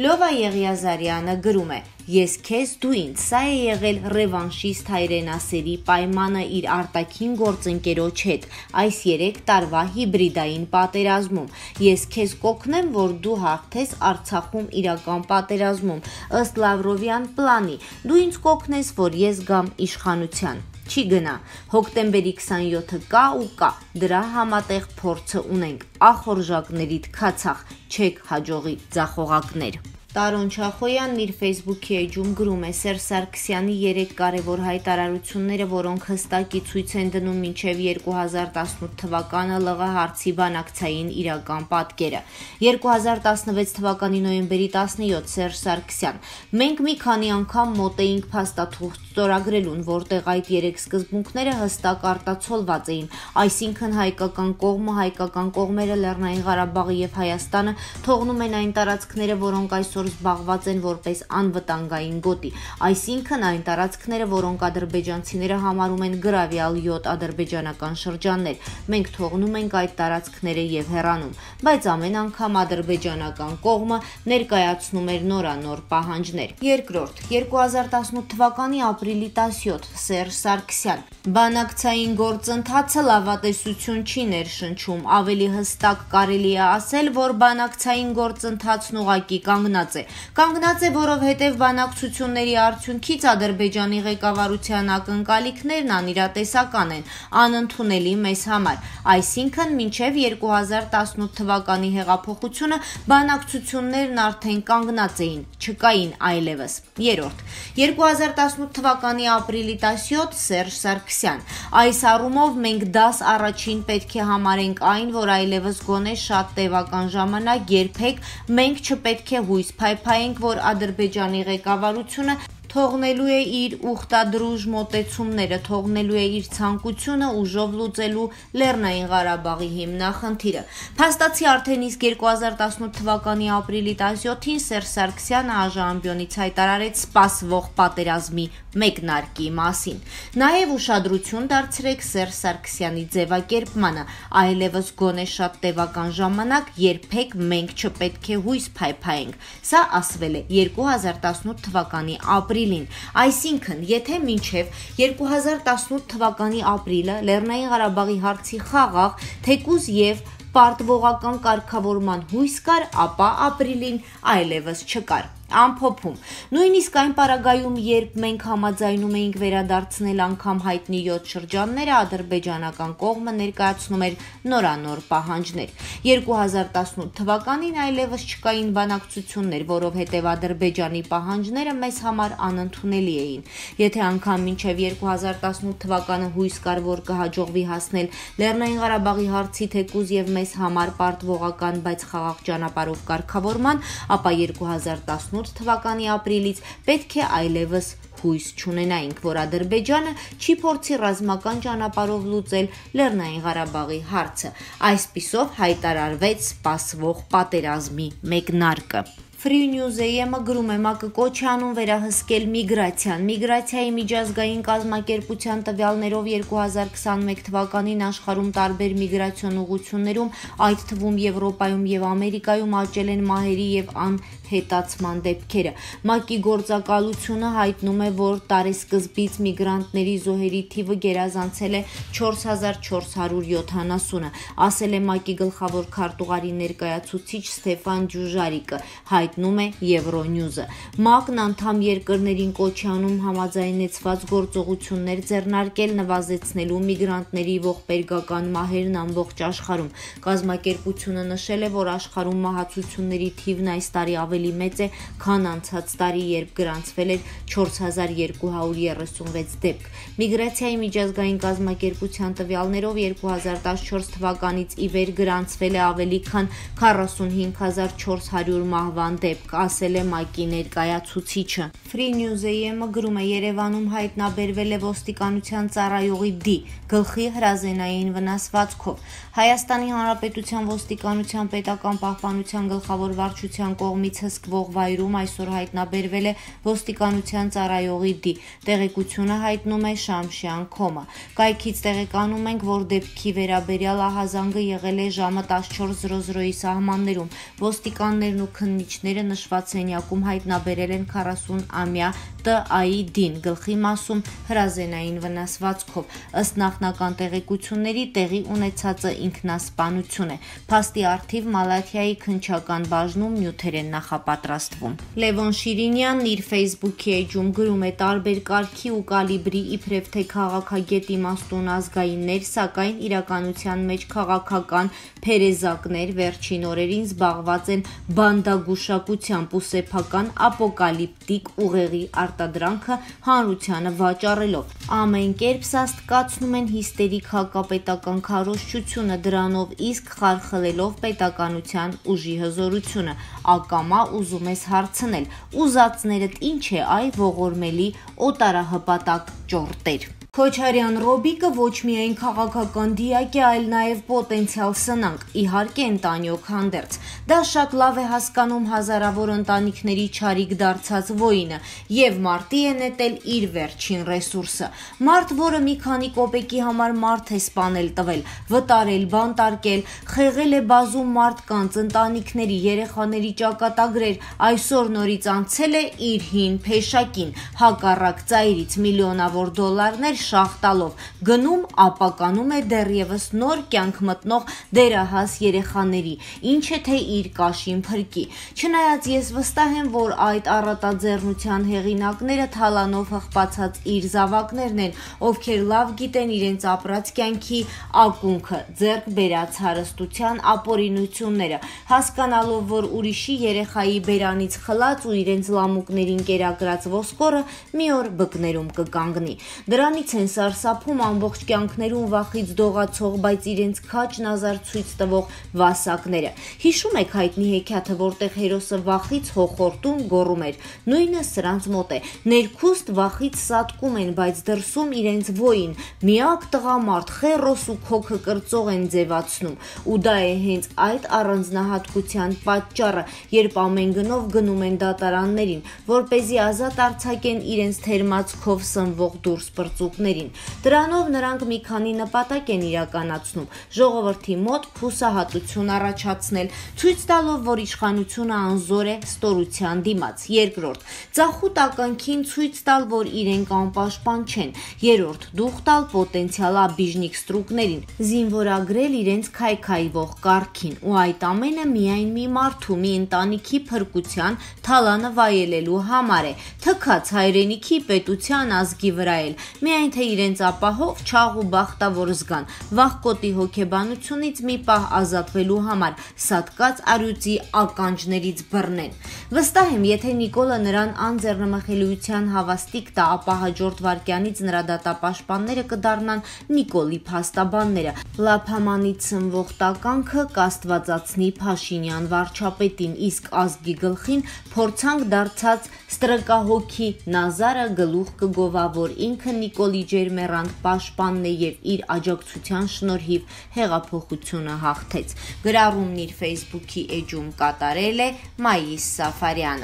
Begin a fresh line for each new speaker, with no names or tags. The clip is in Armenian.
Լովա Եղիազարյանը գրում է. Ես քեզ դու ինձ։ Սա է եղել ռևանշիստ հայրենասերի պայմանը իր արտաքին գործընկերոջ հետ այս 3 տարվա հիբրիդային պատերազմում։ Ես քեզ կօգնեմ, որ դու հաղթես Արցախում իրական պատերազմում ըստ Լավրովյան պլանի։ Դու ինձ կօգնես, որ ես գամ իշխանության չի գնա։ Հոկտեմբերի 27-ը կա ու կա։ Դրա համատեղ փորձը ունենք։ Ախորժակներիդ քացախ, չեք հաջողի ձախողակներ։ Տարոն Չախոյանն իր Facebook-ի էջում գրում է Սերժ Սարգսյանի 3 կարևոր հայտարարությունները, որոնք հստակի ցույց են դնում մինչև 2018 թվականը ԼՂ հարցի բանակցային իրական պատկերը։ 2016 թվականի նոյեմբերի 17 Սերժ Սարգսյան. Մենք մի քանի անգամ մոտ էինք փաստաթուղթ ստորագրելուն, որտեղ այդ 3 սկզբունքները հստակ արտացոլված էին, այսինքն հայկական կողմը, հայկական կողմերը Լեռնային Ղարաբաղը եւ Հայաստանը թողնում են այն տարածքները, որոնք այսօր այսօր զբաղված են որպես անվտանգային գոտի, այսինքն այն տարածքները, որոնք ադրբեջանցիները համարում են գրավյալ 7 ադրբեջանական շրջաններ։ Մենք թողնում ենք այդ տարածքները եւ հեռանում, բայց ամեն անգամ ադրբեջանական կողմը ներկայացնում էր նորանոր պահանջներ։ Երկրորդ 2018 թվականի ապրիլի 17 Սերժ Սարգսյան Բանակցային գործընթացը լավատեսություն չի ներշնչում, ավելի հստակ կարելի է ասել, որ բանակցային գործընթացն ուղակի կանգնած կանգնած է։ Կանգնած է, որովհետև բանակցությունների արդյունքից Ադրբեջանի ղեկավարության ակնկալիքներն անիրատեսական են, անընդունելի մեզ համար։ Այսինքն, մինչև 2018 թվականի հեղափոխությունը բանակցություններն արդեն կանգնած էին, չկային այլևս։ Երորդ 2018 թվականի ապրիլի 17 Սերժ Սարգսյան։ Այս առումով մենք դաս առաջին պետք է համարենք այն, որ այլևս գոնե շատ տևական ժամանակ երբեք մենք չպետք է հույս Փայփայենք, որ Ադրբեջանի ղեկավարությունը թողնելու է իր ուխտադրուժ մտեցումները, թողնելու է իր ցանկությունը ուժով լուծելու Լեռնային Ղարաբաղի հիմնախնդիրը։ Փաստացի արդեն իսկ 2018 թվականի ապրիլի 17-ին Սերժ Սարգսյանը Աժամբյոնից հայտարարեց սպասվող պատերազմի մեկնարկի մասին։ Նաև ուշադրություն դարձրեք Սերժ Սարգսյանի ձևակերպմանը, այլևս գոնե շատ տևական ժամանակ երբեք մենք չպետք է հույս փայփայենք։ Սա ասվել է 2018 թվականի ապրիլի ապրիլին։ Այսինքն, եթե մինչև 2018 թվականի ապրիլը Լեռնային Ղարաբաղի հարցի խաղաղ, թեկուզ եւ պարտվողական կարգավորման հույս կար, ապա ապրիլին այլևս չկար ամփոփում։ Նույնիսկ այն պարագայում, երբ մենք համաձայնում էինք վերադարձնել անգամ հայտնի 7 շրջանները, ադրբեջանական կողմը ներկայացնում էր նորանոր պահանջներ։ 2018 թվականին այլևս չկային բանակցություններ, որովհետև ադրբեջանի պահանջները մեզ համար անընդունելի էին։ Եթե անգամ մինչև 2018 թվականը հույս կար, որ կհաջողվի հասնել Լեռնային Ղարաբաղի հարցի թեկուզ եւ մեզ համար պարտվողական, բայց խաղաղ ճանապարհով կարգավորման, ապա 2018 2018 թվականի ապրիլից պետք է այլևս հույս չունենայինք, որ Ադրբեջանը չի փորձի ռազմական ճանապարհով լուծել Լեռնային Ղարաբաղի հարցը։ Այս պիսով հայտարարվեց սպասվող պատերազմի մեկնարկը։ Free News-ի մագրում է ՄԱԿ-ը կոչանուն վերահսկել միգրացիան։ Միգրացիայի միջազգային կազմակերպության տվյալներով 2021 թվականին աշխարհում տարբեր միգրացիոն ուղություններում, այդ թվում Եվրոպայում եւ Ամերիկայում աճել են մահերի եւ անհետացման դեպքերը։ ՄԱԿ-ի գործակալությունը հայտնում է, որ տարեսկզբից միգրանտների զոհերի թիվը գերազանցել է 4470-ը, ասել է ՄԱԿ-ի գլխավոր քարտուղարի ներկայացուցիչ Ստեփան Ջուժարիկը։ Հայ հայտնում է Euronews-ը։ ՄԱԿ-ն անդամ երկրներին կոչ անում համաձայնեցված գործողություններ ձեռնարկել նվազեցնելու միգրանտների ողբերգական մահերն ամբողջ աշխարհում։ Կազմակերպությունը նշել է, որ աշխարհում մահացությունների թիվն այս տարի ավելի մեծ է, քան անցած տարի, երբ գրանցվել էր 4236 դեպք։ Միգրացիայի միջազգային կազմակերպության տվյալներով 2014 թվականից ի վեր գրանցվել է ավելի քան 45400 մահվան դեպք, ասել է ՄԱԿ-ի ներկայացուցիչը։ Free News AM-ը գրում է Երևանում հայտնաբերվել է ոստիկանության ծառայողի D գլխի հրազենային վնասվածքով։ Հայաստանի Հանրապետության ոստիկանության պետական պահպանության գլխավոր վարչության կողմից հսկվող վայրում այսօր հայտնաբերվել է ոստիկանության ծառայողի D։ Տեղեկությունը հայտնում է Շամշյան կոմը։ Կայքից տեղեկանում ենք, որ դեպքի վերաբերյալ ահազանգը եղել է ժամը 14:00-ի սահմաններում։ Ոստիկաններն ու քննիչները Մարտիկները նշված սենյակում հայտնաբերել են 40-ամյա Տ.Ա.ի դին գլխի մասում հրազենային վնասվածքով։ Ըստ նախնական տեղեկությունների տեղի ունեցածը ինքնասպանություն է։ Փաստի արդիվ Մալաթիայի քնչական բաժնում նյութեր են նախապատրաստվում։ Լևոն Շիրինյանն իր Facebook-ի էջում գրում է տարբեր կարգի ու կալիբրի իբրև թե քաղաքագետ իմաստուն ազգայիններ, սակայն իրականության մեջ քաղաքական փերեզակներ վերջին օրերին զբաղված են բանդագուշա մշակությամբ ու սեփական ապոկալիպտիկ ուղեղի արտադրանքը հանրությանը վաճառելով։ Ամեն կերպ սաստկացնում են հիստերիկ հակապետական քարոշչությունը դրանով իսկ խարխլելով պետականության ուժի հզորությունը։ Ակամա ուզում ես հարցնել՝ ուզածներդ ինչ է այ ողորմելի օտարահպատակ ճորտեր։ Քոչարյան Ռոբիկը ոչ միայն քաղաքական դիակ է, այլ նաև պոտենցիալ սնանկ, իհարկե ընտանյոք հանդերձ։ Դա շատ լավ է հասկանում հազարավոր ընտանիքների ճարիք դարձած ոինը եւ մարտի է նետել իր վերջին ռեսուրսը։ Մարտ, որը մի քանի կոպեկի համար մարտ է սپانել տվել, վտարել, բանտարկել, խեղել է բազում մարդկանց, ընտանիքների, երեխաների ճակատագրեր, այսօր նորից անցել է իր հին փեշակին, հակառակ ծայրից միլիոնավոր դոլարներ շախ տալով։ Գնում ապականում է դեռևս նոր կյանք մտնող դերահաս երեխաների, ինչը թե իր կաշին փրկի։ Չնայած ես վստահ եմ, որ այդ առատաձեռնության հեղինակները թալանով հղբացած իր զավակներն են, ովքեր լավ գիտեն իրենց ապրած կյանքի ակունքը, ձեռք բերած հարստության ապօրինությունները, հասկանալով, որ ուրիշի երեխայի բերանից խլած ու իրենց լամուկներին կերակրած ոսկորը մի օր բկներում կկանգնի։ Դրանից Վախից են սարսափում ամբողջ կյանքներում վախից դողացող, բայց իրենց քաջ նազար ցույց տվող վասակները։ Հիշում եք հայտնի հեքիաթը, որտեղ հերոսը վախից հոխորտում գոռում էր. նույնը սրանց մոտ է։ Ներքուստ վախից սատկում են, բայց դրսում իրենց ոին, միակ տղամարդ խերոս ու քոքը կրծող են ձևացնում։ Ու դա է հենց այդ առանձնահատկության պատճառը, երբ ամեն գնով գնում են դատարաններին, որ เป զի ազատ արցակեն իրենց թերմածքով սնվող դուրս բրծուկ ոլորտներին։ Դրանով նրանք մի քանի նպատակ են իրականացնում՝ ժողովրդի մոտ փուսահատություն առաջացնել, ցույց տալով, որ իշխանությունը անզոր է ստորության դիմաց։ Երկրորդ՝ ցախուտ ականքին ցույց տալ, որ իրենք անպաշտպան չեն։ Երրորդ՝ դուխ տալ պոտենցիալ աբիժնիկ ստրուկներին, զինվորագրել իրենց քայքայվող կարգին ու այդ ամենը միայն մի մարդու մի ընտանիքի փրկության թալանը վայելելու համար է թքած հայրենիքի պետության ազգի վրա էլ միայն միայն թե իրենց ապահով, չաղ ու բախտավոր զգան։ Վախկոտի հոգեբանությունից մի պահ ազատվելու համար սատկած արյուծի ականջներից բռնեն։ Վստահ եմ, եթե Նիկոլը նրան անձեռնմխելիության հավաստիկ տա, ապա հաջորդ վարքյանից նրա դատապաշտպանները կդառնան Նիկոլի փաստաբանները։ Լափամանից ծնվող տականքը կաստվածացնի Փաշինյան վարչապետին, իսկ ազգի գլխին փորձանք դարձած ստրկահոգի Նազարը գլուխ կգովավոր ինքը Նիկոլի Ալի Ջերմերանդ պաշտպանն է եւ իր աջակցության շնորհիվ հեղափոխությունը հաղթեց։ Գրառումն իր Facebook-ի էջում կատարել է Մայիս Սաֆարյանը։